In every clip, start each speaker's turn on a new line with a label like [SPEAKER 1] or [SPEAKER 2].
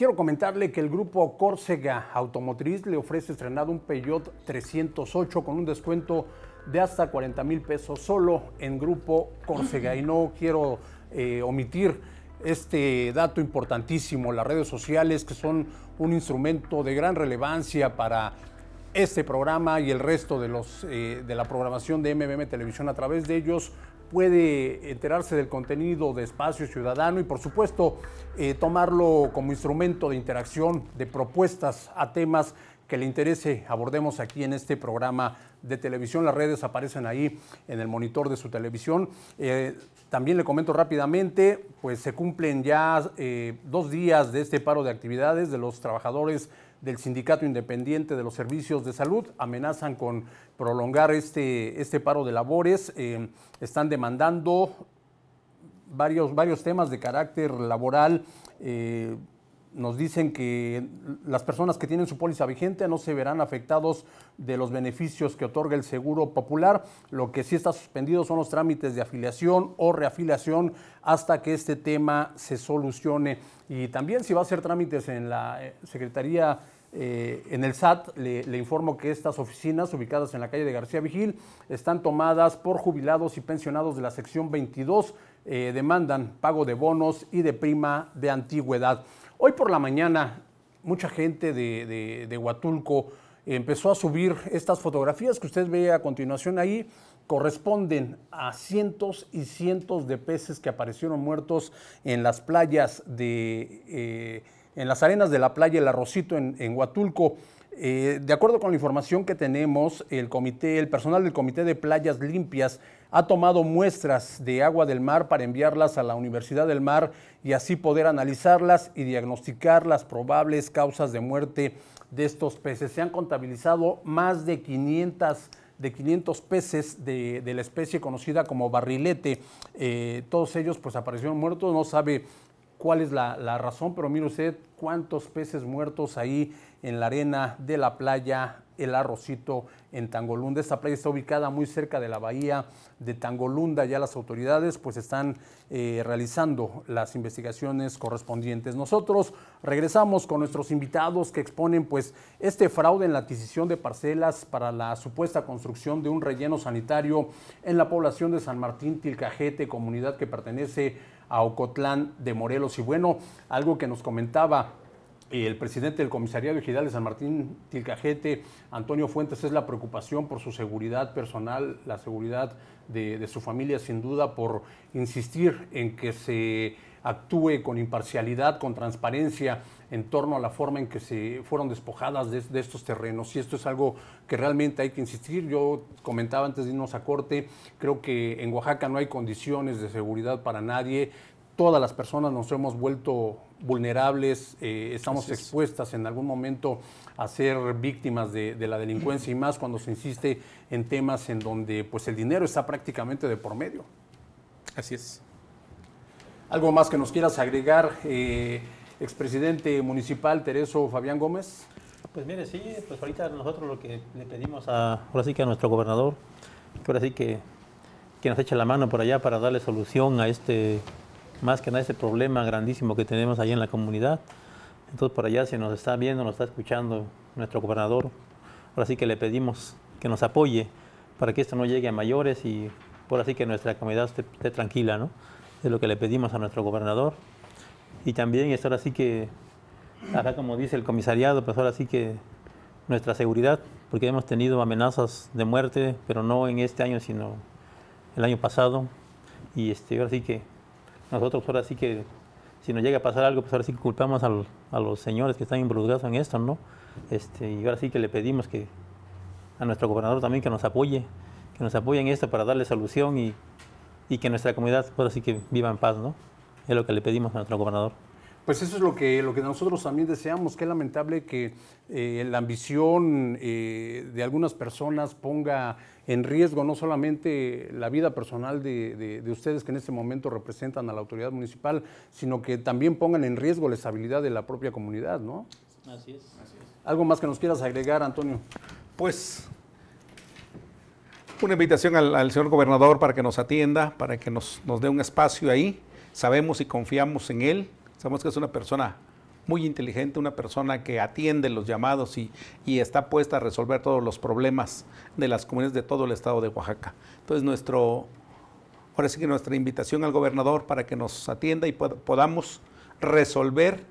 [SPEAKER 1] Quiero comentarle que el grupo Córcega Automotriz le ofrece estrenado un Peugeot 308 con un descuento de hasta 40 mil pesos solo en grupo Córcega. Y no quiero eh, omitir este dato importantísimo, las redes sociales que son un instrumento de gran relevancia para este programa y el resto de, los, eh, de la programación de MBM Televisión. A través de ellos puede enterarse del contenido de Espacio Ciudadano y por supuesto eh, tomarlo como instrumento de interacción, de propuestas a temas que le interese abordemos aquí en este programa de televisión. Las redes aparecen ahí en el monitor de su televisión. Eh, también le comento rápidamente, pues se cumplen ya eh, dos días de este paro de actividades de los trabajadores del Sindicato Independiente de los Servicios de Salud amenazan con prolongar este, este paro de labores. Eh, están demandando varios, varios temas de carácter laboral. Eh, nos dicen que las personas que tienen su póliza vigente no se verán afectados de los beneficios que otorga el Seguro Popular. Lo que sí está suspendido son los trámites de afiliación o reafiliación hasta que este tema se solucione. Y también si va a hacer trámites en la eh, Secretaría eh, en el SAT le, informo que estas oficinas ubicadas en la calle de García Vigil están tomadas por jubilados y pensionados de la sección 22. Eh, demandan pago de bonos y de prima de antigüedad. Hoy por la mañana, mucha gente de, de, Huatulco empezó a subir estas fotografías que usted ve a continuación ahí corresponden a cientos y cientos de peces que aparecieron muertos en las playas de, eh, en las arenas de la playa El Arrocito en, en Huatulco. Eh, de acuerdo con la información que tenemos, el personal del Comité de Playas Limpias ha tomado muestras de agua del mar para enviarlas a la Universidad del Mar y así poder analizarlas y diagnosticar las probables causas de muerte de estos peces. Se han contabilizado más de 500 de peces de, la especie conocida como barrilete. Eh, todos ellos pues aparecieron muertos, no sabe cuál es la, razón, pero mire usted cuántos peces muertos ahí en la arena de la playa el Arrocito en Tangolunda. Esta playa está ubicada muy cerca de la bahía de Tangolunda. Ya las autoridades pues están eh, realizando las investigaciones correspondientes. Nosotros regresamos con nuestros invitados que exponen pues este fraude en la adquisición de parcelas para la supuesta construcción de un relleno sanitario en la población de San Martín Tilcajete, comunidad que pertenece a Ocotlán de Morelos. Y bueno, algo que nos comentaba el presidente del Comisariado Ejidal de San Martín Tilcajete, Antonio Fuentes, es la preocupación por su seguridad personal, la seguridad de, su familia, sin duda, por insistir en que se actúe con imparcialidad, con transparencia en torno a la forma en que se fueron despojadas de, de, estos terrenos. Y esto es algo que realmente hay que insistir. Yo comentaba antes de irnos a corte, creo que en Oaxaca no hay condiciones de seguridad para nadie. Todas las personas nos hemos vuelto vulnerables, eh, estamos expuestas en algún momento a ser víctimas de, la delincuencia y más cuando se insiste en temas en donde pues el dinero está prácticamente de por medio. Así es. ¿Algo más que nos quieras agregar, eh, expresidente municipal Tereso Fabián Gómez? Pues mire, sí, pues ahorita nosotros lo que le pedimos
[SPEAKER 2] a, ahora sí que a nuestro gobernador, que ahora sí que, que nos eche la mano por allá para darle solución a este más que nada ese problema grandísimo que tenemos ahí en la comunidad. Entonces, por allá, se nos está viendo, nos está escuchando nuestro gobernador, ahora sí que le pedimos que nos apoye para que esto no llegue a mayores y por así que nuestra comunidad esté, tranquila, ¿no? Es lo que le pedimos a nuestro gobernador. Y también, es ahora sí que, acá como dice el comisariado, pues ahora sí que nuestra seguridad, porque hemos tenido amenazas de muerte, pero no en este año, sino el año pasado. Y este, ahora sí que nosotros ahora sí que, si nos llega a pasar algo, pues ahora sí que culpamos a los señores que están involucrados en esto, ¿no? Este, y ahora sí que le pedimos que a nuestro gobernador también que nos apoye, que nos apoye en esto para darle solución y, y que nuestra comunidad ahora sí que viva en paz, ¿no? Es lo que le pedimos a nuestro gobernador.
[SPEAKER 1] Pues eso es lo que, lo que nosotros también deseamos. Qué lamentable que eh, la ambición eh, de algunas personas ponga en riesgo no solamente la vida personal de, ustedes que en este momento representan a la autoridad municipal, sino que también pongan en riesgo la estabilidad de
[SPEAKER 3] la propia comunidad, ¿no? Así es. ¿Algo más que nos quieras agregar, Antonio? Pues una invitación al, señor gobernador para que nos atienda, para que nos, nos dé un espacio ahí. Sabemos y confiamos en él Sabemos que es una persona muy inteligente, una persona que atiende los llamados y, está puesta a resolver todos los problemas de las comunidades de todo el estado de Oaxaca. Entonces, nuestro, ahora sí que nuestra invitación al gobernador para que nos atienda y podamos resolver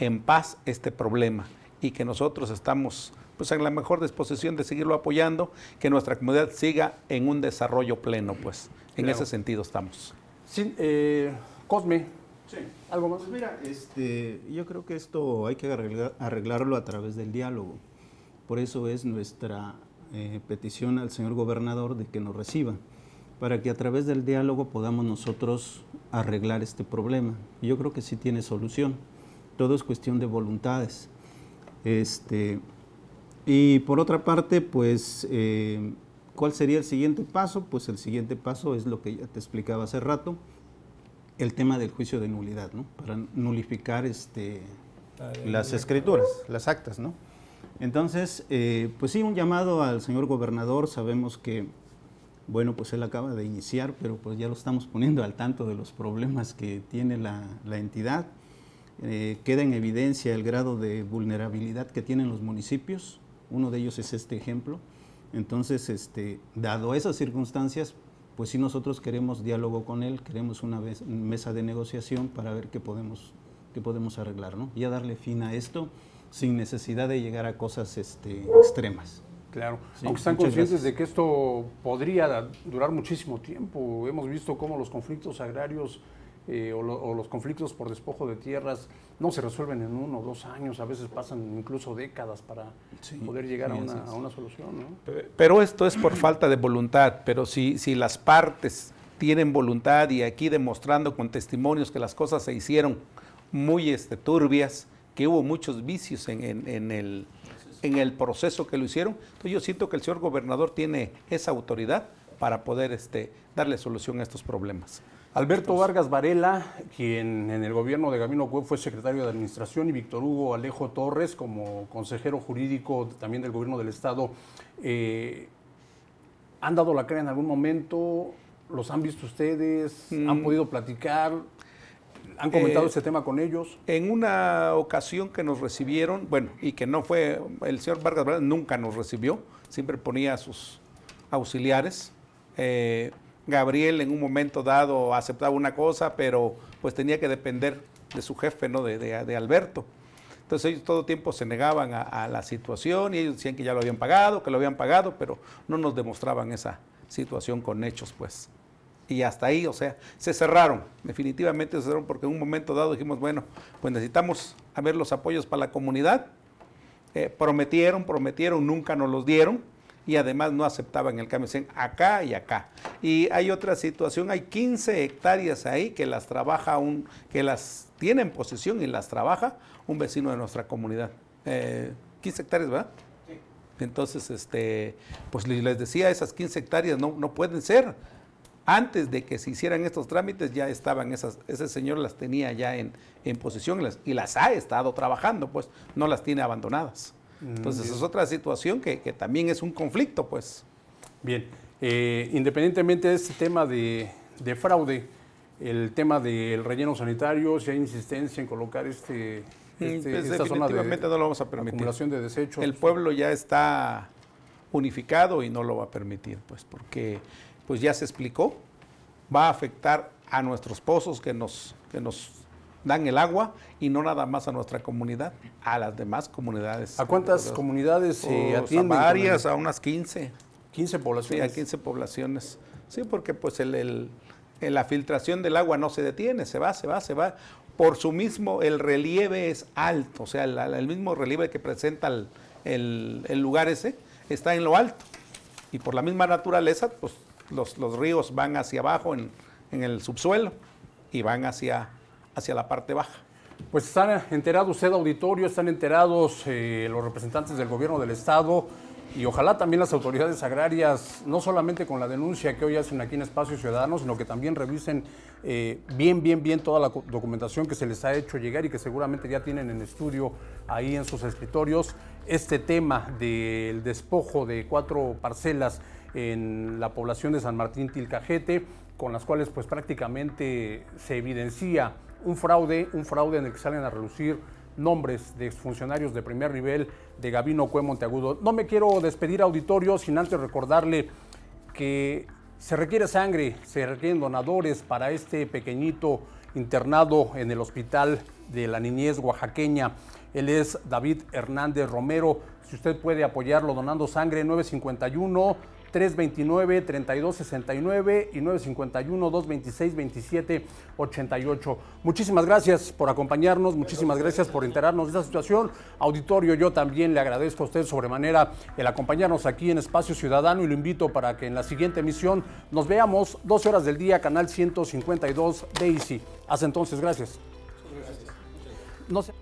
[SPEAKER 3] en paz este problema y que nosotros estamos pues en la mejor disposición de seguirlo apoyando, que nuestra comunidad siga en un desarrollo pleno, pues en ese sentido estamos.
[SPEAKER 1] Sí, eh, Cosme, Sí. ¿Algo más? Pues mira,
[SPEAKER 3] este,
[SPEAKER 1] yo creo
[SPEAKER 4] que esto hay que arreglarlo a través del diálogo. Por eso es nuestra eh, petición al señor gobernador de que nos reciba, para que a través del diálogo podamos nosotros arreglar este problema. Yo creo que sí tiene solución. Todo es cuestión de voluntades. Este, y por otra parte, pues, eh, ¿cuál sería el siguiente paso? Pues el siguiente paso es lo que ya te explicaba hace rato, el tema del juicio de nulidad, ¿no? Para nulificar este, ah, las escrituras, las actas, ¿no? Entonces, eh, pues sí, un llamado al señor gobernador. Sabemos que, bueno, pues él acaba de iniciar, pero pues ya lo estamos poniendo al tanto de los problemas que tiene la, entidad. Eh, queda en evidencia el grado de vulnerabilidad que tienen los municipios. Uno de ellos es este ejemplo. Entonces, este, dado esas circunstancias, pues si nosotros queremos diálogo con él, queremos una mesa de negociación para ver qué podemos, qué podemos arreglar, ¿no? Y a darle fin a esto sin necesidad de llegar a cosas este, extremas. Claro, aunque están conscientes
[SPEAKER 1] de que esto podría durar muchísimo tiempo. Hemos visto cómo los conflictos agrarios eh, o, los conflictos por despojo de tierras no se resuelven en uno o dos años, a veces pasan incluso décadas para poder llegar a, una, solución.
[SPEAKER 3] Pero esto es por falta de voluntad, pero si, si las partes tienen voluntad y aquí demostrando con testimonios que las cosas se hicieron muy este, turbias, que hubo muchos vicios en, en, el, en el proceso que lo hicieron, entonces yo siento que el señor gobernador tiene esa autoridad para poder este, darle solución a estos problemas. Alberto Vargas Varela, quien en el gobierno de Gamino Cue fue secretario de Administración,
[SPEAKER 1] y Víctor Hugo Alejo Torres, como consejero jurídico también del gobierno del Estado, eh, ¿han dado la cara en algún momento? ¿Los han visto ustedes? ¿Han mm. podido platicar?
[SPEAKER 3] ¿Han comentado ese eh, este tema con ellos? En una ocasión que nos recibieron, bueno, y que no fue, el señor Vargas Varela nunca nos recibió, siempre ponía a sus auxiliares. Eh, Gabriel en un momento dado aceptaba una cosa, pero pues tenía que depender de su jefe, ¿no? De, Alberto. Entonces ellos todo tiempo se negaban a, la situación y ellos decían que ya lo habían pagado, que lo habían pagado, pero no nos demostraban esa situación con hechos, pues. Y hasta ahí, o sea, se cerraron, definitivamente se cerraron porque en un momento dado dijimos, bueno, pues necesitamos ver los apoyos para la comunidad. Eh, prometieron, prometieron, nunca nos los dieron y además no aceptaban el cambio, decían acá y acá. Y hay otra situación, hay 15 hectáreas ahí que las trabaja un, que las tiene en posesión y las trabaja un vecino de nuestra comunidad. 15 eh, hectáreas, ¿verdad? Sí. Entonces, este, pues les decía, esas 15 hectáreas no, no pueden ser. Antes de que se hicieran estos trámites ya estaban esas, ese señor las tenía ya en, en posesión las, y las ha estado trabajando, pues no las tiene abandonadas. Entonces es otra situación que, también es un conflicto, pues. Bien, eh, independientemente de este tema de, fraude,
[SPEAKER 1] el tema del relleno sanitario, si hay insistencia en colocar este, mm, este pues, esta zona de no lo vamos a permitir. de desechos. El
[SPEAKER 3] pueblo ya está unificado y no lo va a permitir, pues, porque pues ya se explicó, va a afectar a nuestros pozos que nos, que nos dan el agua y no nada más a nuestra comunidad, a las demás comunidades. ¿A cuántas comunidades se atienden? A varias, a unas 15. 15 poblaciones. Sí, a 15 poblaciones. Sí, porque pues la filtración del agua no se detiene, se va, se va, se va. Por su mismo, el relieve es alto, o sea, el, mismo relieve que presenta el, lugar ese está en lo alto. Y por la misma naturaleza, pues los, los ríos van hacia abajo en, en el subsuelo y van hacia hacia la parte baja. Pues están enterados usted,
[SPEAKER 1] auditorio, están enterados eh, los representantes del gobierno del Estado y ojalá también las autoridades agrarias, no solamente con la denuncia que hoy hacen aquí en Espacio Ciudadano, sino que también revisen eh, bien, bien, bien toda la documentación que se les ha hecho llegar y que seguramente ya tienen en estudio ahí en sus escritorios, este tema del despojo de cuatro parcelas en la población de San Martín Tilcajete, con las cuales pues prácticamente se evidencia un fraude, un fraude en el que salen a relucir nombres de exfuncionarios de primer nivel de Gabino Cue Monteagudo. No me quiero despedir auditorio sin antes recordarle que se requiere sangre, se requieren donadores para este pequeñito internado en el Hospital de la Niñez Oaxaqueña. Él es David Hernández Romero. Si usted puede apoyarlo donando sangre 951 329-3269 y 951-226-2788. Muchísimas gracias por acompañarnos, muchísimas gracias por enterarnos de esta situación. Auditorio, yo también le agradezco a usted sobremanera el acompañarnos aquí en Espacio Ciudadano y lo invito para que en la siguiente emisión nos veamos 12 horas del día, canal 152 de IC. Hasta entonces, gracias. No sé.